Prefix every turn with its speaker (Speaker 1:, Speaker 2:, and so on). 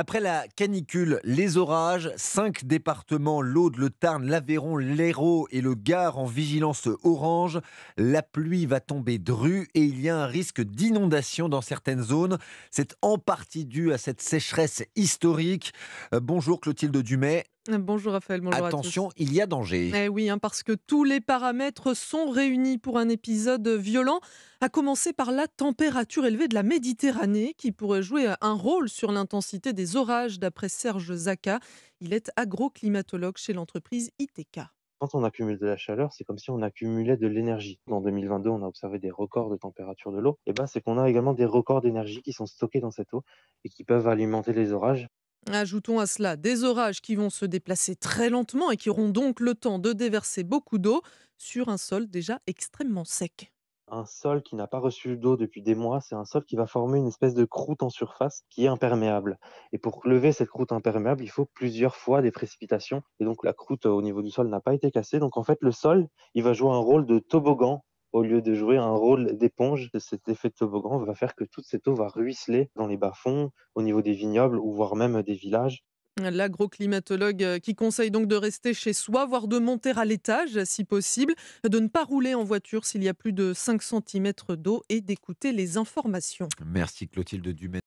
Speaker 1: Après la canicule, les orages, cinq départements, l'Aude, le Tarn, l'Aveyron, l'Hérault et le Gard en vigilance orange. La pluie va tomber dru et il y a un risque d'inondation dans certaines zones. C'est en partie dû à cette sécheresse historique. Euh, bonjour Clotilde Dumay.
Speaker 2: Bonjour Raphaël, bonjour Attention,
Speaker 1: il y a danger.
Speaker 2: Eh oui, hein, parce que tous les paramètres sont réunis pour un épisode violent, à commencer par la température élevée de la Méditerranée, qui pourrait jouer un rôle sur l'intensité des orages, d'après Serge Zaka. Il est agroclimatologue chez l'entreprise ITK.
Speaker 3: Quand on accumule de la chaleur, c'est comme si on accumulait de l'énergie. En 2022, on a observé des records de température de l'eau. Et eh ben, c'est qu'on a également des records d'énergie qui sont stockés dans cette eau et qui peuvent alimenter les orages.
Speaker 2: Ajoutons à cela des orages qui vont se déplacer très lentement et qui auront donc le temps de déverser beaucoup d'eau sur un sol déjà extrêmement sec
Speaker 3: un sol qui n'a pas reçu d'eau depuis des mois, c'est un sol qui va former une espèce de croûte en surface qui est imperméable. Et pour lever cette croûte imperméable, il faut plusieurs fois des précipitations. Et donc la croûte euh, au niveau du sol n'a pas été cassée. Donc en fait, le sol, il va jouer un rôle de toboggan au lieu de jouer un rôle d'éponge, cet effet de toboggan va faire que toute cette eau va ruisseler dans les bas-fonds, au niveau des vignobles ou voire même des villages.
Speaker 2: L'agroclimatologue euh, qui conseille donc de rester chez soi, voire de monter à l'étage si possible, de ne pas rouler en voiture s'il y a plus de 5 cm d'eau et d'écouter les informations.
Speaker 1: Merci Clotilde Dumet.